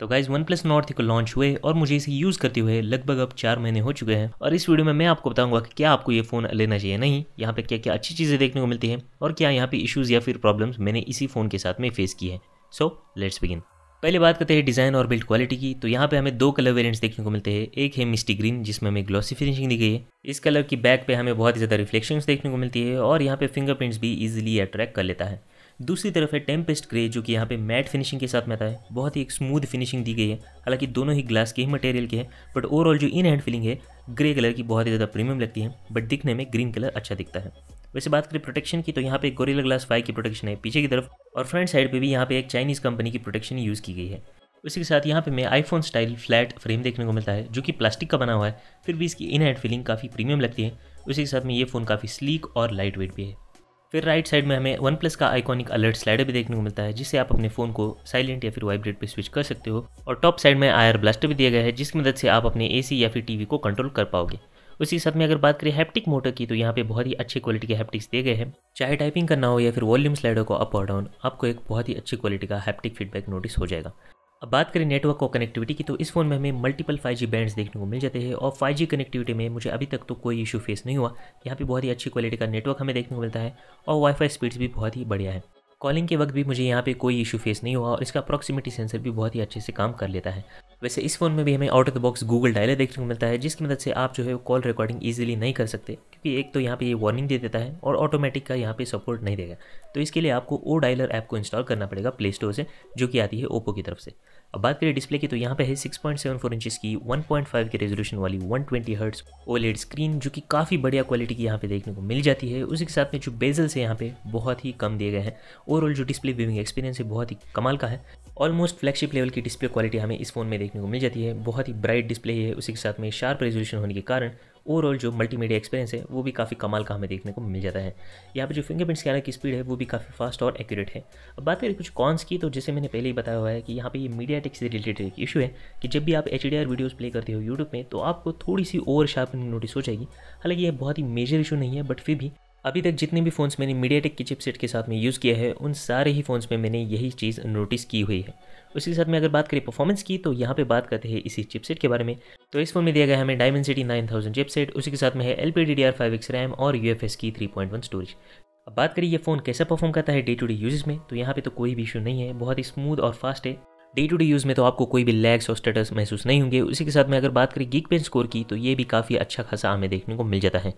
तो guys OnePlus Nord को launch हुए और मुझे इसे यूज़ करते हुए लगभग अब चार महीने हो चुके हैं और इस वीडियो में मैं आपको बताऊंगा कि क्या आपको ये फ़ोन लेना चाहिए नहीं यहाँ पे क्या क्या अच्छी चीज़ें देखने को मिलती हैं और क्या यहाँ पे इश्यूज़ या फिर प्रॉब्लम्स मैंने इसी फ़ोन के साथ में फेस की है सो लेट्स बिगिन पहले बात करते हैं डिज़ाइन और बिल्ड क्वालिटी की तो यहाँ पे हमें दो कलर वेरियंट्स देखने को मिलते हैं एक है मिस्टी ग्रीन जिसमें हमें ग्लॉसी फिनिशिंग दी गई है इस कलर की बैक पे हमें बहुत ही ज़्यादा रिफ्लेक्शंस देखने को मिलती है और यहाँ पे फिंगरप्रिंट्स भी इजिली अट्रैक्ट कर लेता है दूसरी तरफ है टेम्पेस्ट ग्रे जो कि यहाँ पे मैट फिनिशिंग के साथ में आता है बहुत ही एक स्मूथ फिनिशिंग दी गई है हालांकि दोनों ही ग्लास के ही मटेरियल के हैं बट ओवरऑल जो इन हैंड फीलिंग है ग्रे कलर की बहुत ही ज़्यादा प्रीमियम लगती है बट दिखने में ग्रीन कलर अच्छा दिखता है वैसे बात करें प्रोटेक्शन की तो यहाँ पे गोरिल्ला ग्लास फाइव की प्रोटेक्शन है पीछे की तरफ और फ्रंट साइड पर भी यहाँ पे एक चाइनीज़ कंपनी की प्रोटेक्शन यूज़ की गई है उसी के साथ यहाँ पे मैं आईफोन स्टाइल फ्लैट फ्रेम देखने को मिलता है जो कि प्लास्टिक का बना हुआ है फिर भी इसकी इन हैंड फिलिंग काफ़ी प्रीमियम लगती है उसी के साथ में ये फ़ोन काफ़ी स्लीक और लाइट वेट भी है फिर राइट साइड में हमें वन प्लस का आइकॉनिक अलर्ट स्लाइडर भी देखने को मिलता है जिससे आप अपने फ़ोन को साइलेंट या फिर वाइब्रेट पे स्विच कर सकते हो और टॉप साइड में आयर ब्लास्टर भी दिया गया है जिसकी मदद से आप अपने ए या फिर टीवी को कंट्रोल कर पाओगे उसी साथ में अगर बात करें हैप्टिक मोटर की तो यहाँ पे बहुत ही अच्छी क्वालिटी के हैप्टिक्स दिए गए हैं चाहे टाइपिंग करना हो या फिर वॉल्यूम स्लाइडर को अप और डाउन आपको एक बहुत ही अच्छी क्वालिटी का हैप्टिक फीडबैक नोटिस हो जाएगा अब बात करें नेटवर्क और कनेक्टिविटी की तो इस फ़ोन में हमें मल्टीपल 5G बैंड्स देखने को मिल जाते हैं और 5G कनेक्टिविटी में मुझे अभी तक तो कोई इशू फेस नहीं हुआ यहाँ पे बहुत ही अच्छी क्वालिटी का नेटवर्क हमें देखने को मिलता है और वाईफाई स्पीड्स भी बहुत ही बढ़िया है कॉलिंग के वक्त भी मुझे यहाँ पे कोई इशू फेस नहीं हुआ और इसका अप्रॉक्सीमेटी सेंसर भी बहुत ही अच्छे से काम कर लेता है वैसे इस फ़ोन में भी हमें out of the box Google dialer देखने को मिलता है जिसकी मदद से आप जो है कॉल रिकॉर्डिंग ईजिली नहीं कर सकते कि एक तो यहाँ पे ये वार्निंग दे देता है और ऑटोमेटिक का यहाँ पे सपोर्ट नहीं देगा तो इसके लिए आपको ओ डायलर ऐप को इंस्टॉल करना पड़ेगा प्ले स्टोर से जो कि आती है ओप्पो की तरफ से अब बात करें डिस्प्ले की तो यहाँ पे है 6.74 पॉइंट इंचेस की 1.5 के रेजोल्यूशन वाली 120 ट्वेंटी हर्ट्स ओलेड स्क्रीन जो कि काफ़ी बढ़िया क्वालिटी की यहाँ पे देखने को मिल जाती है उसके साथ में जो बेजल्स है यहाँ पे बहुत ही कम दिए गए हैं ओवरऑल जो डिस्प्ले व्यूविंग एक्सपीरियंस है बहुत ही कमाल का है ऑलमोस्ट फ्लैगशिप लेवल की डिस्प्ले क्वालिटी हमें इस फ़ोन में देखने को मिल जाती है बहुत ही ब्राइट डिस्प्ले है उसी के साथ में शार्प रेजोल्यूशन होने के कारण ओवरऑल जो मल्टीमीडिया एक्सपीरियंस है वो भी काफ़ी कमाल का हमें देखने को मिल जाता है यहाँ पर जो फिंगरप्रिंट स्कैनर की स्पीड है वो भी काफ़ी फास्ट और एक्यूरेट है अब बात करें कुछ कॉन्स की तो जैसे मैंने पहले ही बताया हुआ है कि यहाँ पे ये मीडिया टेक्स से रिलेटेड एक इशू है कि जब भी आप एच वीडियोज़ प्ले करते हो यूट्यूब में तो आपको थोड़ी सी ओवर शार्पनिंग नोटिस हो जाएगी हालांकि ये बहुत ही मेजर इशू नहीं है बट फिर भी अभी तक जितने भी फ़ोन्स मैंने मीडिया टेक की चिपसेट के साथ में यूज़ किया है उन सारे ही फ़ोन्स में मैंने यही चीज़ नोटिस की हुई है उसके साथ में अगर बात करें परफॉर्मेंस की तो यहाँ पे बात करते हैं इसी चिपसेट के बारे में तो इस फोन में दिया गया है हमें Dimensity nine thousand chipset उसी के साथ में है L P D D R five X RAM और यू एफ एस की थ्री पॉइंट वन स्टोरेज अब बात करिए ये फ़ोन कैसा परफॉर्म करता है डे टू डे यूजेस में तो यहाँ पे तो कोई भी इशू नहीं है बहुत ही स्मूथ और फास्ट है डे टू डे यूज़ में तो आपको कोई भी लैग्स और स्टेटस महसूस नहीं होंगे उसी के साथ में अगर बात करें गीक पेन स्कोर की तो ये भी काफ़ी अच्छा खासा हमें देखने को मिल जाता है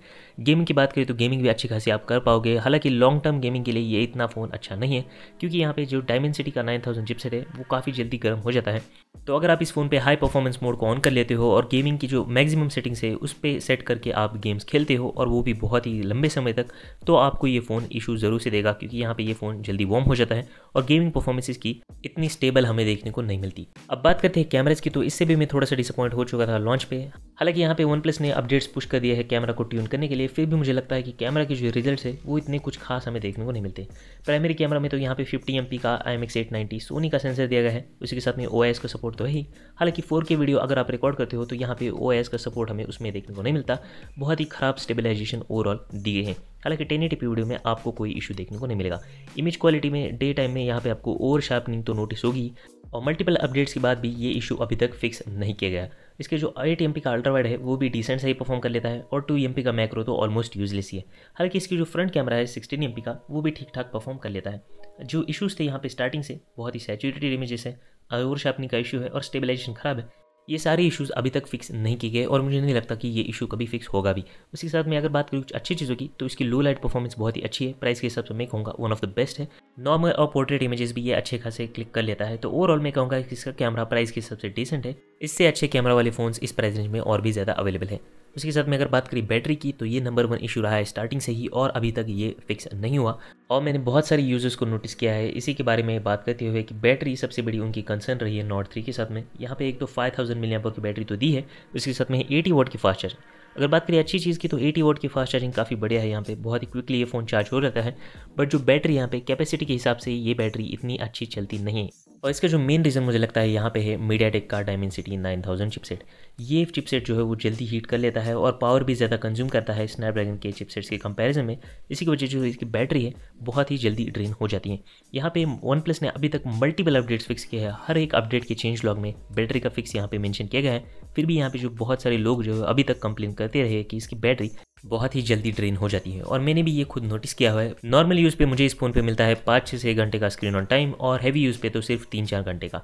गेमिंग की बात करें तो गेमिंग भी अच्छी खासी आप कर पाओगे हालांकि लॉन्ग टर्म गेमिंग के लिए ये इतना फ़ोन अच्छा नहीं है क्योंकि यहाँ पे जो डायमेंसिटी का नाइन थाउजेंड चिपसेट है वो काफ़ी जल्दी गर्म हो जाता है तो अगर आप इस फ़ोन पर हाई परफॉर्मेंस मोड को ऑन कर लेते हो और गेमिंग की जो मैक्सिमम सेटिंग्स है उस पर सेट करके आप गेम्स खेलते हो और वो भी बहुत ही लंबे समय तक तो आपको ये फ़ोन इशू ज़रूर से देगा क्योंकि यहाँ पर ये फ़ोन जल्दी वॉर्म हो जाता है और गेमिंग परफॉर्मेंसेज की इतनी स्टेबल हमें देखने देखने को नहीं मिलती अब बात करते हैं कैमराज की तो इससे भी मैं थोड़ा सा डिसअपॉइंट हो चुका था लॉन्च पे हालांकि यहाँ पे वन प्लस ने अपडेट्स पुश कर दिया है कैमरा को ट्यून करने के लिए फिर भी मुझे लगता है कि कैमरा के जो रिजल्ट है वो इतने कुछ खास हमें देखने को नहीं मिलते प्राइमरी कैमरा में तो यहाँ पे फिफ्टी एम का आई एम सोनी का सेंसर दिया गया है उसी के साथ में ओ का सपोर्ट तो है ही हालांकि फोर वीडियो अगर आप रिकॉर्ड करते हो तो यहाँ पे ओ का सपोर्ट हमें उसमें देखने को नहीं मिलता बहुत ही खराब स्टेबलाइजेशन ओवरऑल दिए हैं हालांकि टेन एटी वीडियो में आपको कोई इशू देखने को नहीं मिलेगा इमेज क्वालिटी में डे टाइम में यहाँ पे आपको ओवर शार्पनिंग तो नोटिस होगी और मल्टीपल अपडेट्स के बाद भी ये इशू अभी तक फिक्स नहीं किया गया इसके जो एट एम का अल्ट्रा वाइड है वो भी डिसेंट सही परफॉर्म कर लेता है और टू एम का मैक्रो तो ऑलमोस्ट यूजलेस ही है हालांकि इसकी जो फ्रंट कैमरा है सिक्सटीन एम का वो भी ठीक ठाक परफॉर्म कर लेता है जो इशूज़ थे यहाँ पे स्टार्टिंग से बहुत ही सैचुरेटेड इमेजेस है ओवर शार्पनिंग का इशू है और स्टेबलाइजेशन खराब है ये सारे इश्यूज़ अभी तक फिक्स नहीं किए गए और मुझे नहीं लगता कि ये इशू कभी फिक्स होगा भी उसके साथ मैं अगर बात करूँ कुछ अच्छी चीज़ों की तो इसकी लो लाइट परफॉर्मेंस बहुत ही अच्छी है प्राइस के हिसाब से मैं कहूँगा वन ऑफ द बेस्ट है नॉर्मल और पोर्ट्रेट इमेजेस भी ये अच्छे खासे क्लिक कर लेता है तो ओवरऑल मैं कहूँगा कि इसका कैमरा प्राइस के हिसाब से डिसेंट है इससे अच्छे कैमरा वाले फोन इस प्राइस रेंज में और भी ज़्यादा अवेलेबल है उसके साथ में अगर बात करी बैटरी की तो ये नंबर वन इशू रहा है स्टार्टिंग से ही और अभी तक ये फिक्स नहीं हुआ और मैंने बहुत सारे यूज़र्स को नोटिस किया है इसी के बारे में बात करते हुए कि बैटरी सबसे बड़ी उनकी कंसर्न रही है नॉट थ्री के साथ में यहाँ पे एक तो फाइव थाउजेंड मिलियन की बैटरी तो दी है उसके साथ में एटी वोट की फास्ट चार्जिंग अगर बात करें अच्छी चीज़ की तो एटी वोट की फास्ट चार्जिंग काफ़ी बढ़िया है यहाँ पे बहुत ही क्विकली ये फ़ोन चार्ज हो जाता है बट जो बैटरी यहाँ पे कैपेसिटी के हिसाब से ये बैटरी इतनी अच्छी चलती नहीं है और इसका जो मेन रीज़न मुझे लगता है यहाँ पे है मीडिया टेक का डायमेंसिटी नाइन थाउजेंड चिपसेट ये चिपसेट जो है वो जल्दी हीट कर लेता है और पावर भी ज़्यादा कंज्यूम करता है स्नैपड्रैगन के चिपसेट्स के कंपैरिजन में इसी की वजह जो इसकी बैटरी है बहुत ही जल्दी ड्रेन हो जाती है यहाँ पे वन प्लस ने अभी तक मल्टीपल अपडेट्स फिक्स किए हैं हर एक अपडेट के चेंज लॉग में बैटरी का फिक्स यहाँ पे मैंशन किया गया है फिर भी यहाँ पे जो बहुत सारे लोग जो है अभी तक कंप्लेन करते रहे कि इसकी बैटरी बहुत ही जल्दी ड्रेन हो जाती है और मैंने भी ये खुद नोटिस किया हुआ है नॉर्मल यूज़ पे मुझे इस फ़ोन पे मिलता है पाँच छः घंटे का स्क्रीन ऑन टाइम और हैवी यूज़ पे तो सिर्फ तीन चार घंटे का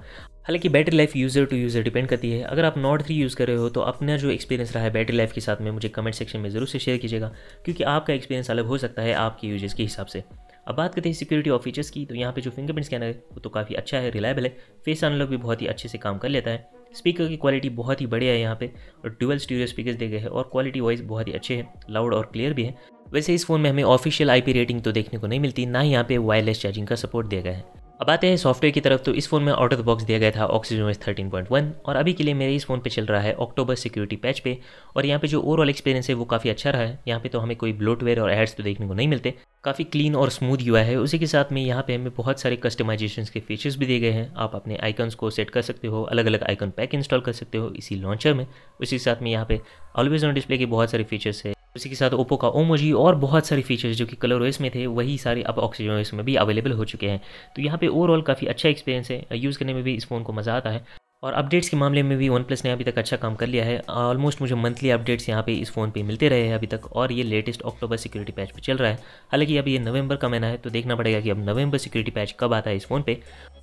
हालांकि battery life user to user depend करती है अगर आप नॉट थ्री यूज़ कर रहे हो तो अपना जो एक्सपीरियंस रहा है बैटरी लाइफ के साथ में मुझे कमेंट सेक्शन में ज़रूर से शेयर कीजिएगा क्योंकि आपका एक्सपीरियंस अलग हो सकता है आपके यूजेस के हिसाब से अब बात करते हैं सिक्योरिटी ऑफ फीचर्स की तो यहाँ पे जो फिंगरप्रिंट स्कैनर है वो तो काफ़ी अच्छा है रिलायबल है फेस अनलॉक भी बहुत ही अच्छे से काम कर लेता है स्पीकर की क्वालिटी बहुत ही बढ़िया है यहाँ पे और ट्वेल्व स्टूडियो स्पीकर दे गए हैं और क्वालिटी वाइज बहुत ही अच्छे हैं लाउड और क्लियर भी है वैसे इस फ़ोन में हमें ऑफिशियल आईपी रेटिंग तो देखने को नहीं मिलती ना ही यहाँ पे वायरलेस चार्जिंग का सपोर्ट दिया गया है अब आते हैं सॉफ्टवेयर की तरफ तो इस फ़ोन में आउट ऑफ द बॉक्स दिया गया था ऑक्सीजन थर्टीन पॉइंट वन और अभी के लिए मेरे इस फ़ोन पे चल रहा है अक्टूबर सिक्योरिटी पैच पे और यहाँ पे जो ओवरऑल एक्सपीरियंस है वो काफ़ी अच्छा रहा है यहाँ पे तो हमें कोई ब्लोटवेयर और एड्स तो देखने को नहीं मिलते काफ़ी क्लीन और स्मूथ यू है उसी के साथ में यहाँ पे हमें बहुत सारे कस्टमाइजेशन के फीचर्स भी दिए गए हैं आप अपने आइकन्स को सेट कर सकते हो अलग अलग आइकन पैक इंस्टॉल कर सकते हो इसी लॉन्चर में उसी के साथ में यहाँ पे ऑलवेज ऑन डिस्प्ले के बहुत सारे फीचर्स है उसी के साथ ओप्पो का ओमोजी और बहुत सारे फीचर्स जो कि कलर ओएस में थे वही सारे अब ऑक्सीजन ओएस में भी अवेलेबल हो चुके हैं तो यहाँ पे ओवरऑल काफ़ी अच्छा एक्सपीरियंस है यूज़ करने में भी इस फ़ोन को मज़ा आता है और अपडेट्स के मामले में भी वन प्लस ने अभी तक अच्छा काम कर लिया है ऑलमोस्ट मुझे मंथली अपडेट्स यहाँ पे इस फ़ोन पे मिलते रहे हैं अभी तक और ये लेटेस्ट अक्टूबर सिक्योरिटी पैच पे चल रहा है हालांकि अभी ये नवंबर का महीना है तो देखना पड़ेगा कि अब नवंबर सिक्योरिटी पैच कब आता है इस फ़ोन पे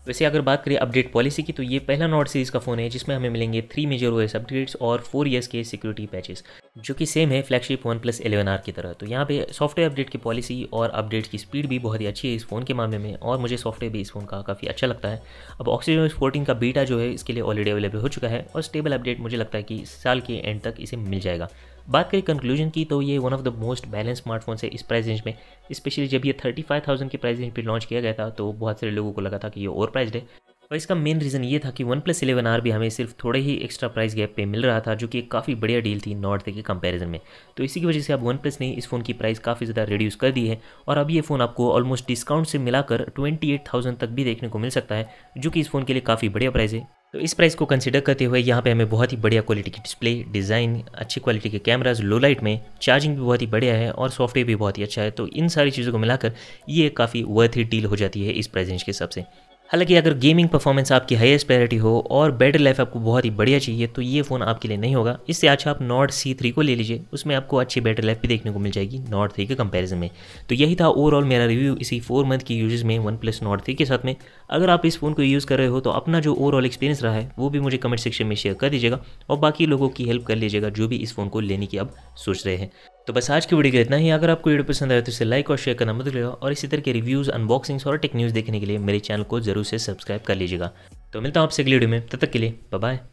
वैसे अगर बात करें अपडेट पॉलिसी की तो ये पहला नॉट सीरीज़ का फ़ोन है जिसमें हमें मिलेंगे थ्री मेजर ओएस अपडेट्स और फोर ईयर्स के सिक्योरिटी पैचेस जो कि सेम है flagship OnePlus eleven R की तरह तो यहाँ पे सॉफ्टवेयर अपडेट की पॉलिसी और अपडेट की स्पीड भी बहुत ही अच्छी है इस फ़ोन के मामले में और मुझे सॉफ्टवेयर भी इस फ़ोन का काफ़ी अच्छा लगता है अब ऑक्सीजन फोर्टीन का बीटा जो है इसके लिए ऑलरेडी अवेलेबल हो चुका है और स्टेबल अपडेट मुझे लगता है कि साल के एंड तक इसे मिल जाएगा बात करें कंक्लूजन की तो ये one of the most balance smartphone है इस प्राइस रेंज में स्पेशली जब ये थर्टी फाइव थाउजेंड के प्राइस रेंज पर लॉन्च किया गया था तो बहुत सारे लोगों को लगा था कि ये ओवर प्राइज है और इसका मेन रीज़न ये था कि वन प्लस इलेवन आर भी हमें सिर्फ थोड़े ही एक्स्ट्रा प्राइस गैप पे मिल रहा था जो कि एक काफ़ी बढ़िया डील थी नॉर्थ के कंपैरिजन में तो इसी की वजह से अब वन प्लस ने इस फ़ोन की प्राइस काफ़ी ज़्यादा रिड्यूस कर दी है और अब ये फ़ोन आपको ऑलमोस्ट डिस्काउंट से मिलाकर ट्वेंटी तक भी देखने को मिल सकता है जो कि इस फ़ोन के लिए काफ़ी बढ़िया प्राइस है तो इस प्राइस को कंसिडर करते हुए यहाँ पे हमें बहुत ही बढ़िया क्वालिटी की डिस्प्ले डिज़ाइन अच्छी क्वालिटी के कैमराज लो लाइट में चार्जिंग भी बहुत ही बढ़िया है और सॉफ्टवेयर भी बहुत ही अच्छा है तो इन सारी चीज़ों को मिलाकर ये काफ़ी वर्थ ही डील हो जाती है इस प्राइस रेंज के हिसाब से हालांकि अगर गेमिंग परफॉर्मेंस आपकी हाईएस्ट प्रायोरिटी हो और बैटरी लाइफ आपको बहुत ही बढ़िया चाहिए तो ये फ़ोन आपके लिए नहीं होगा इससे अच्छा आप नॉट सी थ्री को ले लीजिए उसमें आपको अच्छी बैटरी लाइफ भी देखने को मिल जाएगी नॉट थ्री के कंपैरिजन में तो यही था ओवरऑल मेरा रिव्यू इसी फोर मंथ की यूजेज में वन प्लस नॉट थ्री के साथ में अगर आप इस फ़ोन को यूज़ कर रहे हो तो अपना जो ओवरऑल एक्सपीरियंस रहा है वो भी मुझे कमेंट सेक्शन में शेयर कर दीजिएगा और बाकी लोगों की हेल्प कर लीजिएगा जो भी इस फ़ोन को लेने की अब सोच रहे हैं तो बस आज की वीडियो का इतना ही अगर आपको वीडियो पसंद आए तो इसे लाइक और शेयर करना मत भूलिएगा और इसी तरह के रिव्यूज़ अनबॉक्सिंग्स और टेक न्यूज़ देखने के लिए मेरे चैनल को जरूर से सब्सक्राइब कर लीजिएगा तो मिलता हूँ आपसे अगली वीडियो में तब तक के लिए बाय